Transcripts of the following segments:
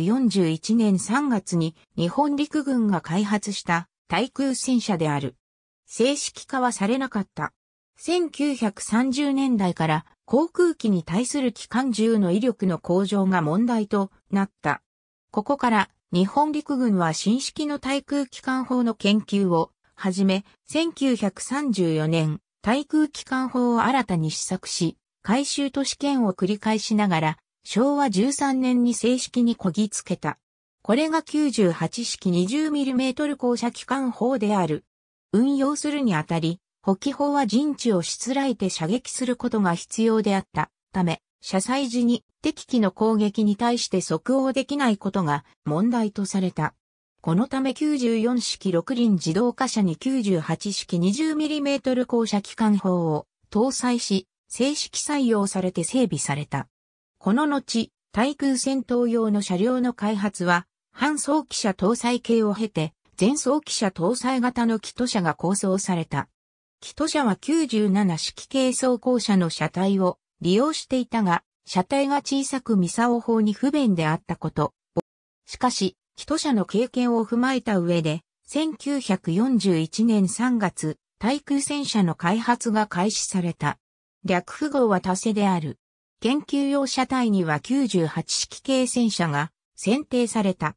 1941年3月に日本陸軍が開発した対空戦車である。正式化はされなかった。1930年代から航空機に対する機関銃の威力の向上が問題となった。ここから日本陸軍は新式の対空機関砲の研究を始め、1934年、対空機関砲を新たに試作し、改修と試験を繰り返しながら、昭和13年に正式にこぎつけた。これが98式 20mm 降車機関砲である。運用するにあたり、補機砲は陣地をしつらえて射撃することが必要であったため、車載時に敵機の攻撃に対して即応できないことが問題とされた。このため94式6輪自動化車に98式 20mm 降車機関砲を搭載し、正式採用されて整備された。この後、対空戦闘用の車両の開発は、半装機車搭載系を経て、全装機車搭載型の機都車が構想された。機都車は97式系装甲車の車体を利用していたが、車体が小さくミサオ法に不便であったこと。しかし、機都車の経験を踏まえた上で、1941年3月、対空戦車の開発が開始された。略符号は多世である。研究用車体には98式系戦車が選定された。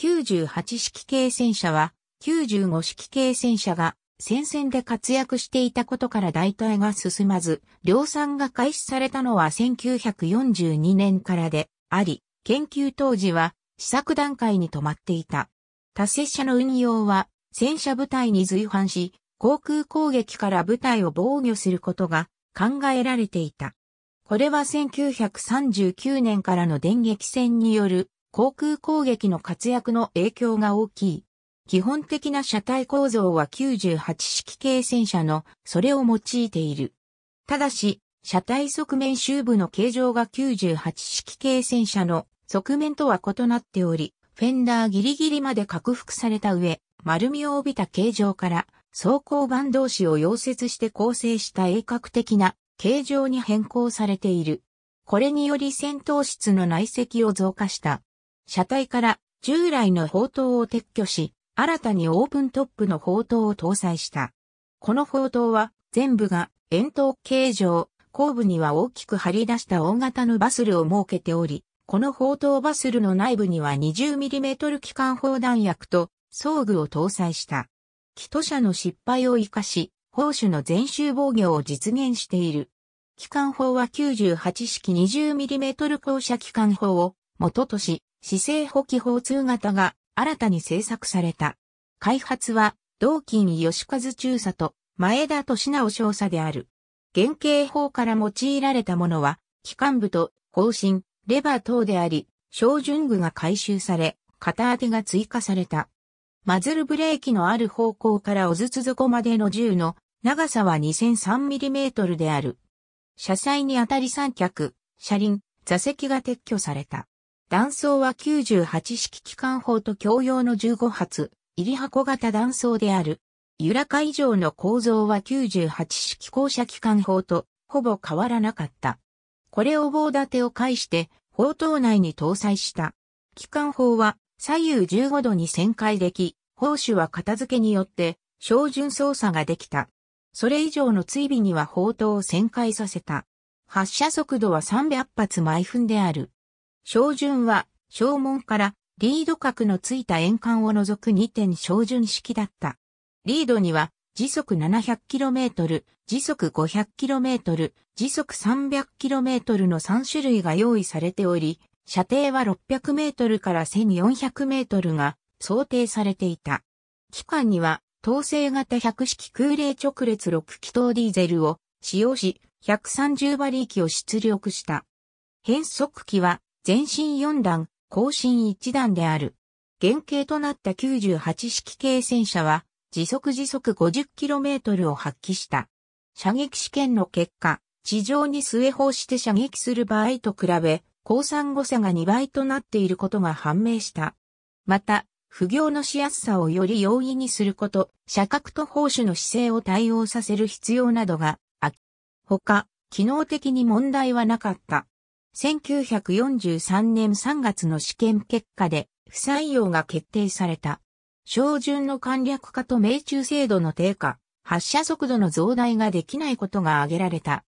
98式系戦車は95式系戦車が戦線で活躍していたことから代替が進まず、量産が開始されたのは1942年からであり、研究当時は試作段階に止まっていた。達成者の運用は戦車部隊に随伴し、航空攻撃から部隊を防御することが考えられていた。これは1939年からの電撃戦による航空攻撃の活躍の影響が大きい。基本的な車体構造は98式系戦車のそれを用いている。ただし、車体側面周部の形状が98式系戦車の側面とは異なっており、フェンダーギリギリまで拡幅された上、丸みを帯びた形状から、走行板同士を溶接して構成した鋭角的な形状に変更されている。これにより戦闘室の内積を増加した。車体から従来の砲塔を撤去し、新たにオープントップの砲塔を搭載した。この砲塔は全部が円筒形状、後部には大きく張り出した大型のバスルを設けており、この砲塔バスルの内部には 20mm 機関砲弾薬と装具を搭載した。機と社の失敗を生かし、砲手の全周防御を実現している。機関砲は98式 20mm 降射機関砲を元とし、姿勢補機砲通型が新たに製作された。開発は、同金吉和中佐と前田利直少佐である。原型砲から用いられたものは、機関部と方針、レバー等であり、照準具が回収され、片当てが追加された。マズルブレーキのある方向からおずつ底までの銃の長さは 2003mm である。車載に当たり三脚、車輪、座席が撤去された。断層は98式機関砲と共用の15発、入り箱型断層である。由良会場の構造は98式校舎機関砲とほぼ変わらなかった。これを棒立てを介して、砲塔内に搭載した。機関砲は左右15度に旋回でき、砲手は片付けによって照準操作ができた。それ以上の追尾には砲塔を旋回させた。発射速度は300発毎分である。照準は、正門からリード角のついた円管を除く2点照準式だった。リードには時速 700km、時速 500km、時速 300km の3種類が用意されており、射程は 600m から 1400m が想定されていた。機関には、統制型100式空冷直列6気筒ディーゼルを使用し、130馬力を出力した。変速機は、前進4段、後進1段である。原型となった98式軽戦車は、時速時速 50km を発揮した。射撃試験の結果、地上に据え放して射撃する場合と比べ、降参誤差が2倍となっていることが判明した。また、不行のしやすさをより容易にすること、射角と砲手の姿勢を対応させる必要などが、あほか、機能的に問題はなかった。1943年3月の試験結果で、不採用が決定された。照準の簡略化と命中精度の低下、発射速度の増大ができないことが挙げられた。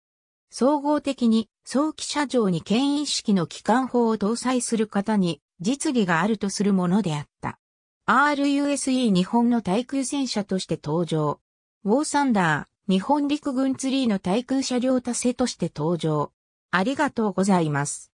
総合的に早期射場に牽引式の機関砲を搭載する方に実技があるとするものであった。RUSE 日本の対空戦車として登場。ウォーサンダー日本陸軍ツリーの対空車両達成として登場。ありがとうございます。